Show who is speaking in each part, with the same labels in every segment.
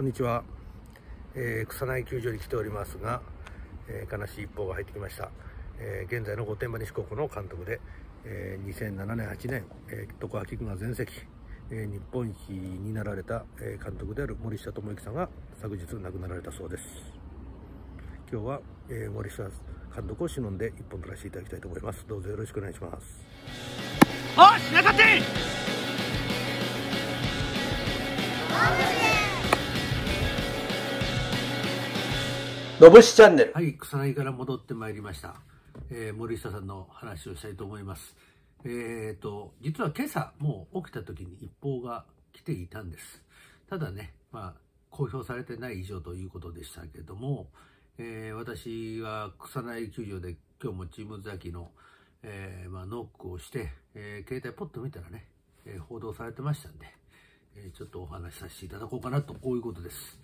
Speaker 1: こんにちは、えー、草薙球場に来ておりますが、えー、悲しい一報が入ってきました、えー、現在の御殿場西高校の監督で、え2007年8年、えー、徳川君が全席、え日本一になられた、え監督である森下智之さんが昨日亡くなられたそうです今日は、え森下監督を忍んで一本取らせていただきたいと思いますどうぞよろしくお願いしますあっ品手のぶしチャンネル。はい、草薙から戻ってまいりました。えー、森下さんの話をしたいと思います。えーと、実は今朝、もう起きた時に一報が来ていたんです。ただね、まあ、公表されてない以上ということでしたけれども、えー、私は草薙球場で今日もチームザキの、えー、まあ、ノックをして、えー、携帯ポッと見たらね、え報道されてましたんで、えちょっとお話しさせていただこうかなと、こういうことです。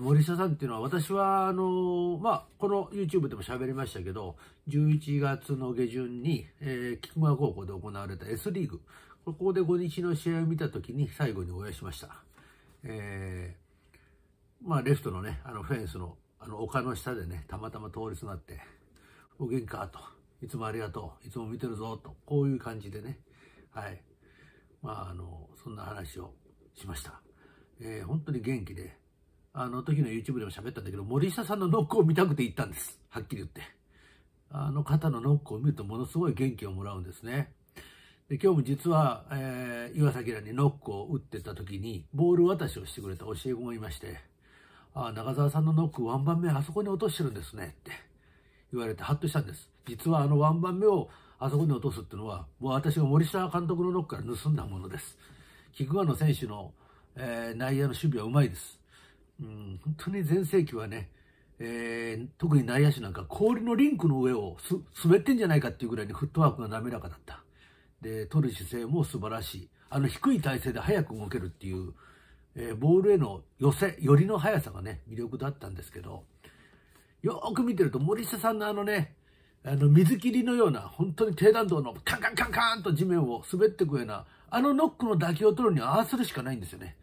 Speaker 1: 森下さんっていうのは、私は、あの、まあ、この YouTube でも喋りましたけど、11月の下旬に、えー、菊間高校で行われた S リーグ、ここで5日の試合を見た時に最後に応援しました。えー、まあ、レフトのね、あの、フェンスの、あの、丘の下でね、たまたま通りすがって、お元気かと、いつもありがとう、いつも見てるぞ、と、こういう感じでね、はい。まあ、あの、そんな話をしました。えー、本当に元気で、あの時の YouTube でも喋ったんだけど、森下さんのノックを見たくて行ったんです。はっきり言って。あの方のノックを見るとものすごい元気をもらうんですね。で今日も実は、えー、岩崎らにノックを打ってた時に、ボール渡しをしてくれた教え子がいまして、ああ、中澤さんのノックワン番目あそこに落としてるんですねって言われてハッとしたんです。実はあのワン番目をあそこに落とすっていうのは、もう私が森下監督のノックから盗んだものです。菊川の選手の、えー、内野の守備はうまいです。うん、本当に全盛期はね、えー、特に内野手なんか氷のリンクの上を滑ってんじゃないかっていうぐらいにフットワークが滑らかだった。で、取る姿勢も素晴らしい。あの低い体勢で早く動けるっていう、えー、ボールへの寄せ、寄りの速さがね、魅力だったんですけど、よーく見てると森下さんのあのね、あの水切りのような、本当に低弾道のカンカンカンカンと地面を滑っていくような、あのノックの打球を取るには合わせるしかないんですよね。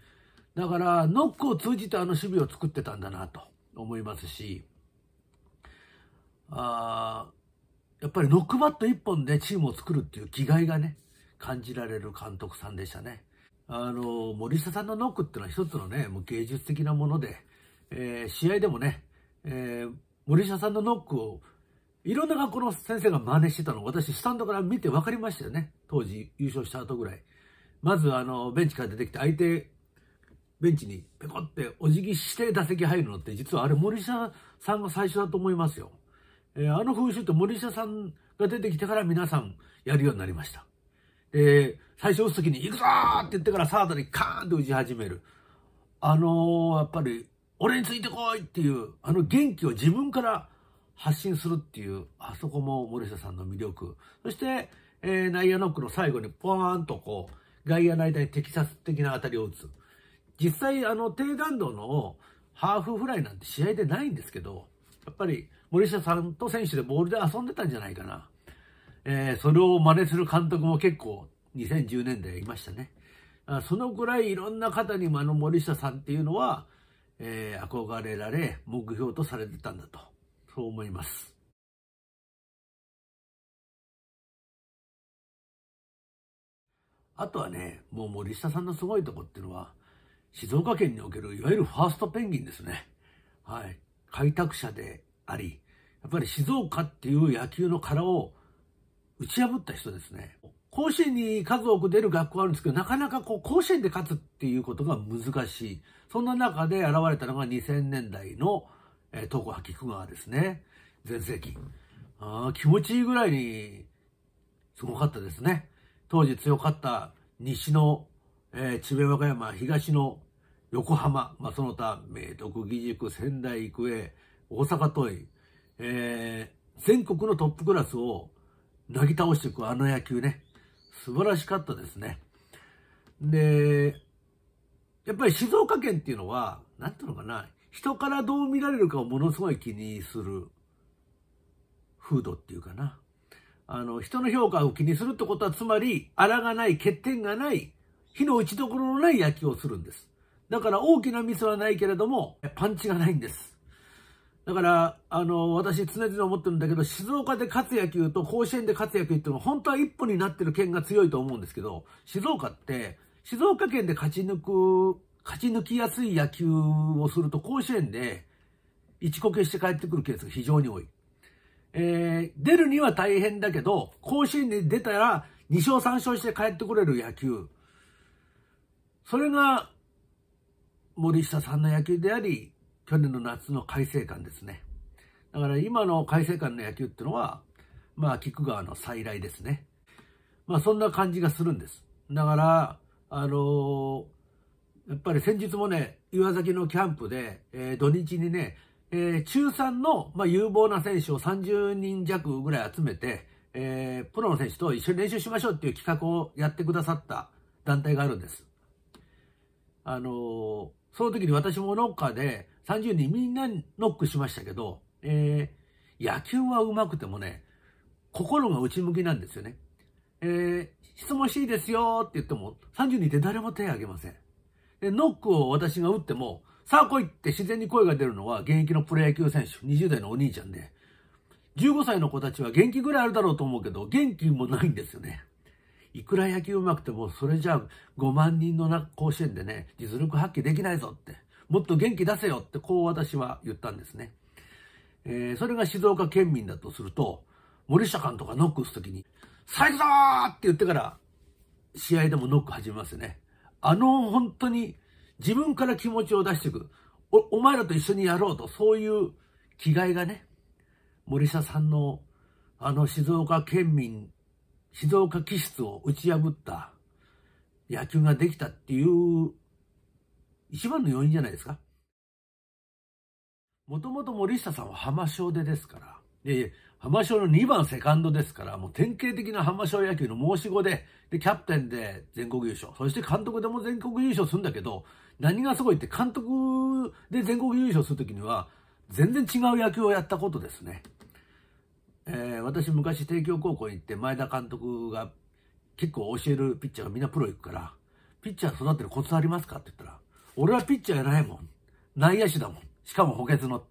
Speaker 1: だから、ノックを通じてあの守備を作ってたんだなと思いますし、あやっぱりノックバット1本でチームを作るっていう気概がね、感じられる監督さんでしたね。あの、森下さんのノックっていうのは一つのね、もう芸術的なもので、えー、試合でもね、えー、森下さんのノックをいろんな学校の先生が真似してたのを私スタンドから見て分かりましたよね。当時優勝した後ぐらい。まずあの、ベンチから出てきて相手ベンチにペコってお辞儀して打席入るのって、実はあれ森下さんが最初だと思いますよ。えー、あの風習って森下さんが出てきてから皆さんやるようになりました。で、最初打つ時に行くぞって言ってからサードにカーンと打ち始める。あのー、やっぱり、俺についてこいっていう、あの元気を自分から発信するっていう、あそこも森下さんの魅力。そして、えー、内野ノックの最後にポワーンとこう、外野の間に適切的な当たりを打つ。実際、あの、低弾道のハーフフライなんて試合でないんですけど、やっぱり森下さんと選手でボールで遊んでたんじゃないかな。えー、それを真似する監督も結構2010年代いましたね。そのぐらいいろんな方にあの森下さんっていうのは、えー、憧れられ、目標とされてたんだと、そう思います。あとはね、もう森下さんのすごいとこっていうのは、静岡県におけるいわゆるファーストペンギンですね。はい。開拓者であり、やっぱり静岡っていう野球の殻を打ち破った人ですね。甲子園に数多く出る学校あるんですけど、なかなかこう甲子園で勝つっていうことが難しい。そんな中で現れたのが2000年代の、えー、東郷菊久川ですね。全盛期。あ気持ちいいぐらいにすごかったですね。当時強かった西のえー、智弁和歌山東の横浜、まあ、その他、明徳義塾、仙台育英、大阪桐蔭、えー、全国のトップクラスをなぎ倒していくあの野球ね、素晴らしかったですね。で、やっぱり静岡県っていうのは、なんていうのかな、人からどう見られるかをものすごい気にする風土っていうかな。あの、人の評価を気にするってことは、つまり、荒がない、欠点がない火の打ちどころのない焼きをするんです。だから大きなミスはないけれども、パンチがないんです。だから、あの、私常々思ってるんだけど、静岡で勝つ野球と甲子園で勝つ野球っていうのは本当は一歩になってる県が強いと思うんですけど、静岡って、静岡県で勝ち抜く、勝ち抜きやすい野球をすると甲子園で一呼吸して帰ってくるケースが非常に多い。えー、出るには大変だけど、甲子園に出たら2勝3勝して帰ってこれる野球。それが森下さんの野球であり、去年の夏の改正館ですね。だから今の改正館の野球ってのは、まあ、菊川の再来ですね。まあ、そんな感じがするんです。だから、あのー、やっぱり先日もね、岩崎のキャンプで、えー、土日にね、えー、中3の、まあ、有望な選手を30人弱ぐらい集めて、えー、プロの選手と一緒に練習しましょうっていう企画をやってくださった団体があるんです。あの、その時に私もノッカーで30人みんなノックしましたけど、えー、野球は上手くてもね、心が内向きなんですよね。えー、質問しいいですよって言っても、30人って誰も手を挙げません。で、ノックを私が打っても、さあ来いって自然に声が出るのは現役のプロ野球選手、20代のお兄ちゃんで、15歳の子たちは元気ぐらいあるだろうと思うけど、元気もないんですよね。いくら野球うまくても、それじゃあ5万人の甲子園でね、実力発揮できないぞって、もっと元気出せよって、こう私は言ったんですね。えー、それが静岡県民だとすると、森下監督がノック打つときに、最後だーって言ってから、試合でもノック始めますね。あの、本当に自分から気持ちを出していく。お、お前らと一緒にやろうと、そういう気概がね、森下さんの、あの静岡県民静岡気質を打ち破った野球ができたっていう一番の要因じゃないですか。もともと森下さんは浜小でですから、で、浜小の2番セカンドですから、もう典型的な浜小野球の申し子で、で、キャプテンで全国優勝、そして監督でも全国優勝するんだけど、何がすごいって監督で全国優勝するときには、全然違う野球をやったことですね。えー、私昔帝京高校に行って前田監督が結構教えるピッチャーがみんなプロ行くから、ピッチャー育てるコツありますかって言ったら、俺はピッチャーやないもん。内野手だもん。しかも補欠の。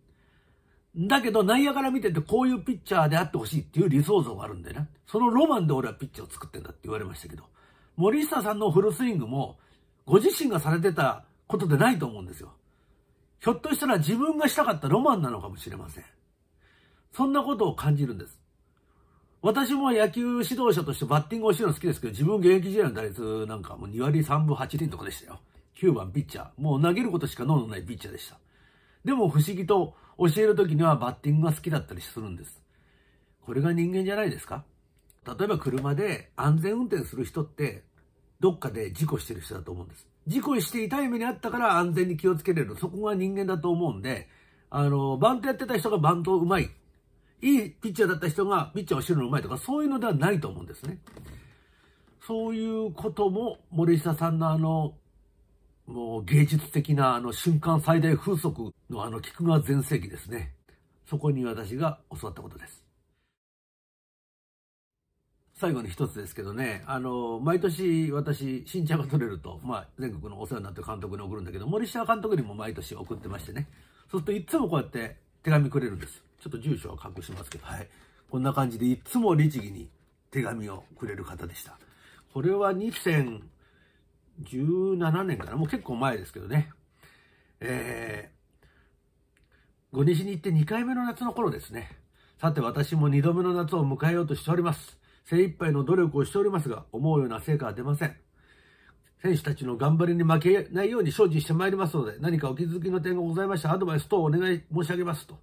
Speaker 1: だけど内野から見ててこういうピッチャーであってほしいっていう理想像があるんだよね。そのロマンで俺はピッチャーを作ってんだって言われましたけど、森下さんのフルスイングもご自身がされてたことでないと思うんですよ。ひょっとしたら自分がしたかったロマンなのかもしれません。そんなことを感じるんです。私も野球指導者としてバッティングをしてるの好きですけど、自分現役時代の打率なんかもう2割3分8厘とかでしたよ。9番ピッチャー。もう投げることしか脳のないピッチャーでした。でも不思議と教える時にはバッティングが好きだったりするんです。これが人間じゃないですか例えば車で安全運転する人って、どっかで事故してる人だと思うんです。事故して痛い目にあったから安全に気をつけれる。そこが人間だと思うんで、あの、バントやってた人がバントうまいいいピッチャーだった人がピッチャーを知るのうまいとか、そういうのではないと思うんですね。そういうことも、森下さんのあの、もう芸術的なあの瞬間最大風速のあの菊川全盛期ですね。そこに私が教わったことです。最後に一つですけどね、あの、毎年私、新茶が取れると、まあ、全国のお世話になってる監督に送るんだけど、森下監督にも毎年送ってましてね。そうするといつもこうやって手紙くれるんです。ちょっと住所は隠しますけど、はい。こんな感じでいつも律儀に手紙をくれる方でした。これは2017年かな。もう結構前ですけどね。えー、ご西に行って2回目の夏の頃ですね。さて私も2度目の夏を迎えようとしております。精一杯の努力をしておりますが、思うような成果は出ません。選手たちの頑張りに負けないように精進してまいりますので、何かお気づきの点がございましたらアドバイス等をお願い申し上げますと。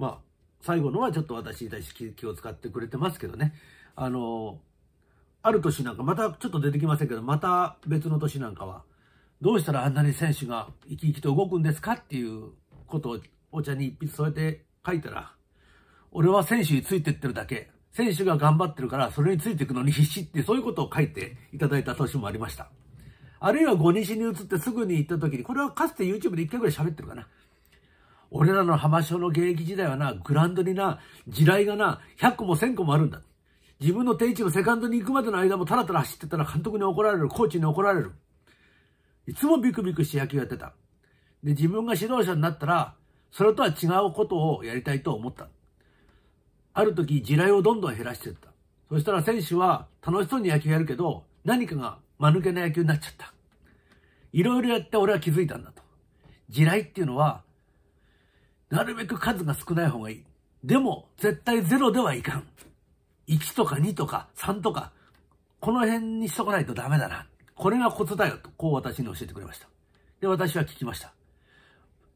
Speaker 1: まあ、最後のはちょっと私に対して気を使ってくれてますけどね。あの、ある年なんか、またちょっと出てきませんけど、また別の年なんかは、どうしたらあんなに選手が生き生きと動くんですかっていうことをお茶に一筆添えて書いたら、俺は選手についてってるだけ。選手が頑張ってるから、それについていくのに必死って、そういうことを書いていただいた年もありました。あるいは5日に移ってすぐに行った時に、これはかつて YouTube で1回ぐらい喋ってるかな。俺らの浜署の現役時代はな、グランドにな、地雷がな、100個も1000個もあるんだ。自分の定位置のセカンドに行くまでの間もたらたら走ってたら監督に怒られる、コーチに怒られる。いつもビクビクして野球やってた。で、自分が指導者になったら、それとは違うことをやりたいと思った。ある時、地雷をどんどん減らしてった。そしたら選手は楽しそうに野球やるけど、何かが間抜けな野球になっちゃった。いろいろやって俺は気づいたんだと。地雷っていうのはなるべく数が少ない方がいい。でも、絶対ゼロではいかん。1とか2とか3とか、この辺にしとかないとダメだな。これがコツだよ、と、こう私に教えてくれました。で、私は聞きました。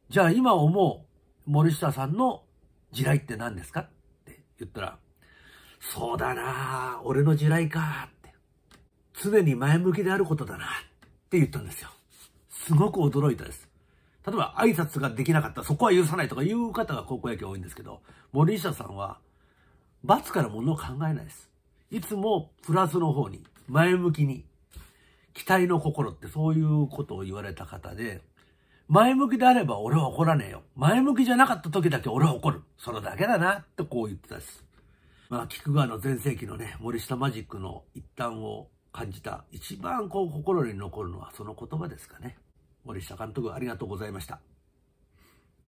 Speaker 1: じゃあ今思う森下さんの地雷って何ですかって言ったら、そうだな俺の地雷かって。常に前向きであることだなって言ったんですよ。すごく驚いたです。例えば挨拶ができなかった、そこは許さないとかいう方が高校野球多いんですけど、森下さんは、罰からものを考えないです。いつもプラスの方に、前向きに、期待の心ってそういうことを言われた方で、前向きであれば俺は怒らねえよ。前向きじゃなかった時だけ俺は怒る。それだけだな、ってこう言ってたです。まあ、菊川の全盛期のね、森下マジックの一端を感じた、一番こう心に残るのはその言葉ですかね。森下監督ありがとうございました。